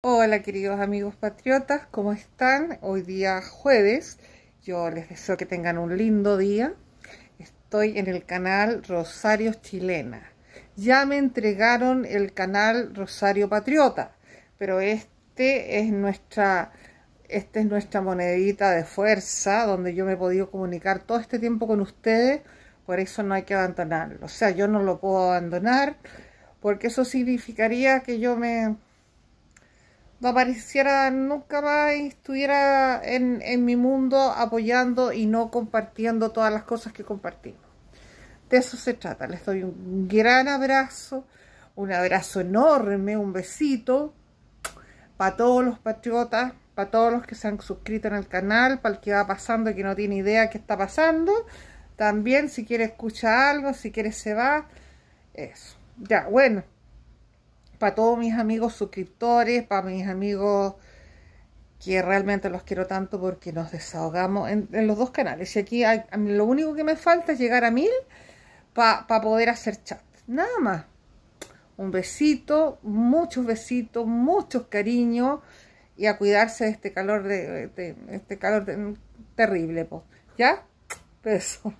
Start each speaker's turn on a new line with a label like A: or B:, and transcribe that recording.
A: Hola queridos amigos patriotas, ¿cómo están? Hoy día jueves, yo les deseo que tengan un lindo día. Estoy en el canal Rosario Chilena. Ya me entregaron el canal Rosario Patriota, pero este es nuestra, esta es nuestra monedita de fuerza donde yo me he podido comunicar todo este tiempo con ustedes, por eso no hay que abandonarlo. O sea, yo no lo puedo abandonar porque eso significaría que yo me no apareciera nunca más y estuviera en, mi mundo apoyando y no compartiendo todas las cosas que compartimos. De eso se trata. Les doy un gran abrazo, un abrazo enorme, un besito para todos los patriotas, para todos los que se han suscrito en el canal, para el que va pasando y que no tiene idea qué está pasando. También si quiere escuchar algo, si quiere se va. Eso. Ya, bueno para todos mis amigos suscriptores, para mis amigos que realmente los quiero tanto porque nos desahogamos en, los dos canales. Y aquí lo único que me falta es llegar a mil para poder hacer chat. Nada más. Un besito, muchos besitos, muchos cariños y a cuidarse de este calor de, este calor terrible, ¿ya? Beso.